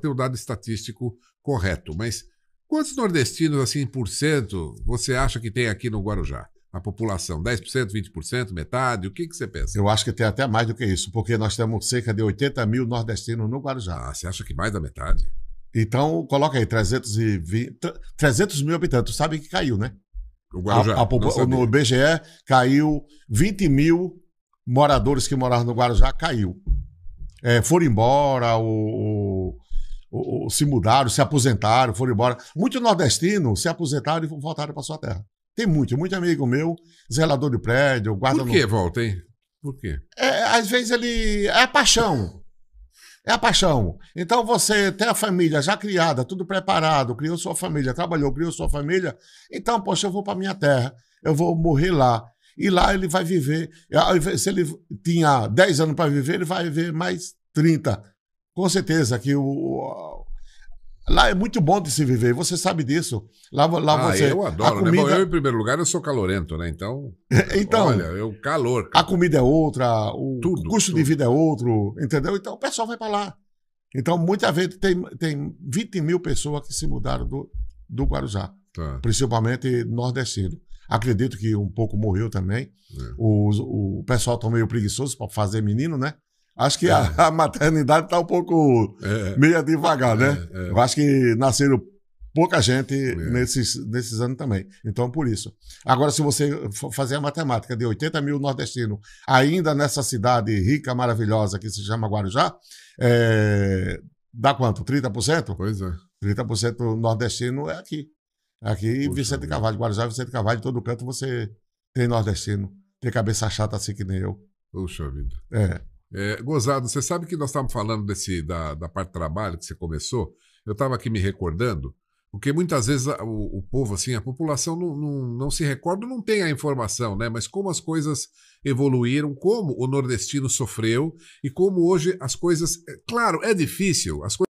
ter o um dado estatístico correto, mas quantos nordestinos, assim, por cento, você acha que tem aqui no Guarujá? A população, 10%, 20%, metade? O que, que você pensa? Eu acho que tem até mais do que isso, porque nós temos cerca de 80 mil nordestinos no Guarujá. Ah, você acha que mais da metade? Então, coloca aí, 320, 300 mil habitantes. Sabe que caiu, né? O Guarujá. A, a, no BGE caiu 20 mil moradores que moravam no Guarujá, caiu. É, foram embora, ou, ou, ou se mudaram, se aposentaram, foram embora. Muitos nordestinos se aposentaram e voltaram para sua terra. Tem muito, muito amigo meu, zelador de prédio, guarda... Por que no... volta, hein? Por quê? É, às vezes ele... É a paixão. É a paixão. Então você tem a família já criada, tudo preparado, criou sua família, trabalhou, criou sua família. Então, poxa, eu vou para minha terra, eu vou morrer lá. E lá ele vai viver. Se ele tinha 10 anos para viver, ele vai viver mais 30, com certeza que o, Lá é muito bom de se viver, você sabe disso. Lá, lá ah, você. Eu adoro, comida... né? Bom, eu, em primeiro lugar, eu sou calorento, né? Então. então olha, eu é calor. Cara. A comida é outra, o tudo, custo tudo. de vida é outro, entendeu? Então o pessoal vai para lá. Então, muita vez tem, tem 20 mil pessoas que se mudaram do, do Guarujá, tá. principalmente nordestino. Acredito que um pouco morreu também. É. O, o pessoal está meio preguiçoso para fazer menino, né? Acho que é. a, a, maternidade está um pouco é. devagar, né? É, é, Eu acho que nasceram pouca gente nesses, nesses anos também. Então, por isso. Agora, se você fazer a matemática de 80 mil nordestinos ainda nessa cidade rica, maravilhosa, que se chama Guarujá, é, dá quanto? 30%? Pois é. 30% nordestino é aqui. Aqui, Poxa Vicente minha. Guarujá, Vicente Carvalho, todo canto você tem nordestino. Tem cabeça chata assim que nem eu. Poxa vida. É. É, gozado, você sabe que nós estávamos falando desse, da, da parte do trabalho que você começou. Eu estava aqui me recordando, porque muitas vezes a, o, o, povo, assim, a população não, não, não se recorda, não tem a informação, né? Mas como as coisas evoluíram, como o nordestino sofreu e como hoje as coisas. É, claro, é difícil, as coisas.